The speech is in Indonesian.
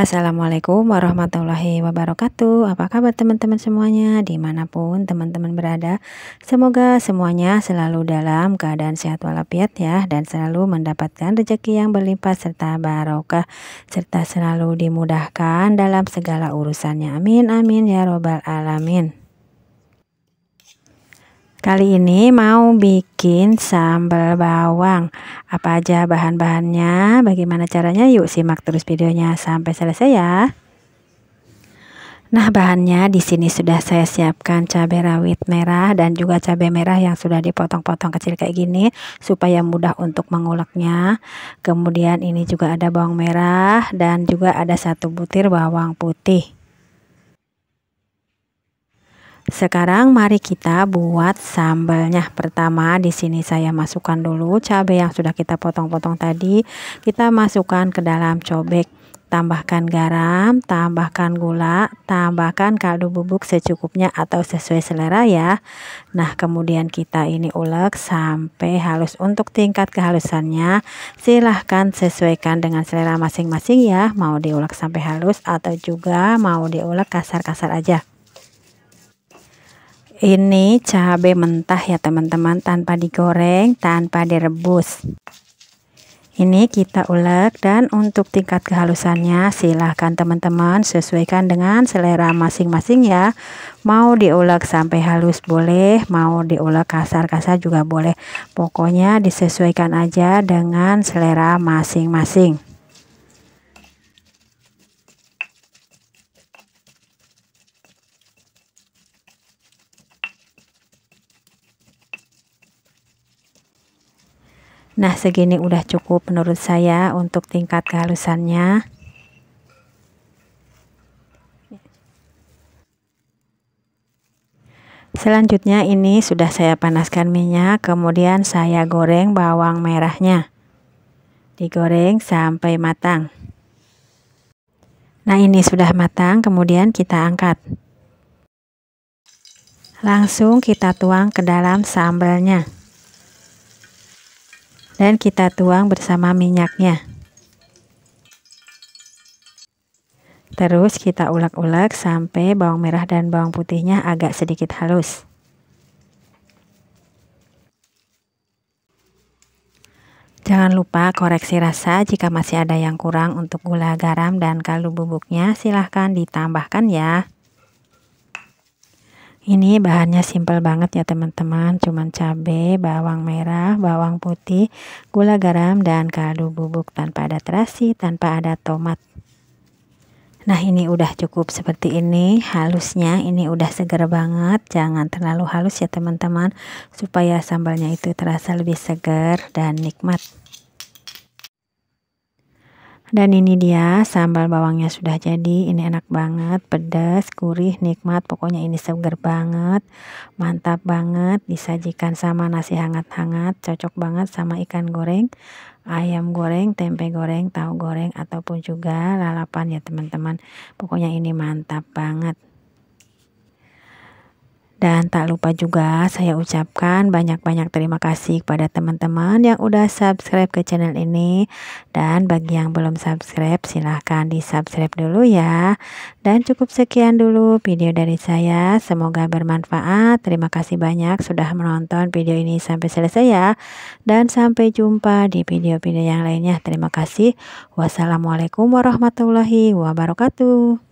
Assalamualaikum warahmatullahi wabarakatuh Apa kabar teman-teman semuanya Dimanapun teman-teman berada Semoga semuanya selalu dalam keadaan sehat walafiat ya Dan selalu mendapatkan rezeki yang berlimpah serta barokah Serta selalu dimudahkan dalam segala urusannya Amin amin ya robbal alamin Kali ini mau bikin sambal bawang. Apa aja bahan-bahannya, bagaimana caranya? Yuk simak terus videonya sampai selesai ya. Nah, bahannya di sini sudah saya siapkan cabai rawit merah dan juga cabai merah yang sudah dipotong-potong kecil kayak gini supaya mudah untuk menguleknya. Kemudian ini juga ada bawang merah dan juga ada satu butir bawang putih. Sekarang mari kita buat sambalnya. Pertama di sini saya masukkan dulu cabai yang sudah kita potong-potong tadi. Kita masukkan ke dalam cobek. Tambahkan garam, tambahkan gula, tambahkan kaldu bubuk secukupnya atau sesuai selera ya. Nah, kemudian kita ini ulek sampai halus. Untuk tingkat kehalusannya, silahkan sesuaikan dengan selera masing-masing ya. Mau diulek sampai halus atau juga mau diulek kasar-kasar aja. Ini cabai mentah ya teman-teman tanpa digoreng, tanpa direbus. Ini kita ulek dan untuk tingkat kehalusannya silahkan teman-teman sesuaikan dengan selera masing-masing ya. Mau diulek sampai halus boleh, mau diulek kasar-kasar juga boleh. Pokoknya disesuaikan aja dengan selera masing-masing. Nah segini udah cukup menurut saya untuk tingkat kehalusannya Selanjutnya ini sudah saya panaskan minyak kemudian saya goreng bawang merahnya Digoreng sampai matang Nah ini sudah matang kemudian kita angkat Langsung kita tuang ke dalam sambalnya dan kita tuang bersama minyaknya. Terus kita ulek-ulek sampai bawang merah dan bawang putihnya agak sedikit halus. Jangan lupa koreksi rasa jika masih ada yang kurang untuk gula garam dan kaldu bubuknya silahkan ditambahkan ya. Ini bahannya simpel banget ya teman-teman, cuman cabai, bawang merah, bawang putih, gula garam dan kaldu bubuk tanpa ada terasi, tanpa ada tomat. Nah ini udah cukup seperti ini halusnya ini udah seger banget jangan terlalu halus ya teman-teman supaya sambalnya itu terasa lebih segar dan nikmat dan ini dia sambal bawangnya sudah jadi. Ini enak banget, pedas, gurih, nikmat. Pokoknya ini seger banget, mantap banget. Disajikan sama nasi hangat-hangat, cocok banget sama ikan goreng, ayam goreng, tempe goreng, tahu goreng ataupun juga lalapan ya teman-teman. Pokoknya ini mantap banget. Dan tak lupa juga saya ucapkan banyak-banyak terima kasih kepada teman-teman yang udah subscribe ke channel ini. Dan bagi yang belum subscribe silahkan di subscribe dulu ya. Dan cukup sekian dulu video dari saya. Semoga bermanfaat. Terima kasih banyak sudah menonton video ini sampai selesai ya. Dan sampai jumpa di video-video yang lainnya. Terima kasih. Wassalamualaikum warahmatullahi wabarakatuh.